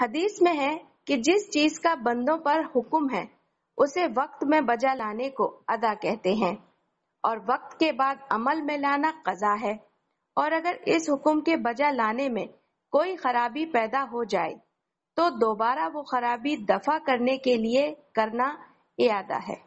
हदीस में है कि जिस चीज का बंदों पर हुक्म है उसे वक्त में बजा लाने को अदा कहते हैं और वक्त के बाद अमल में लाना कजा है और अगर इस हुक्म के बजा लाने में कोई खराबी पैदा हो जाए तो दोबारा वो खराबी दफा करने के लिए करना इरादा है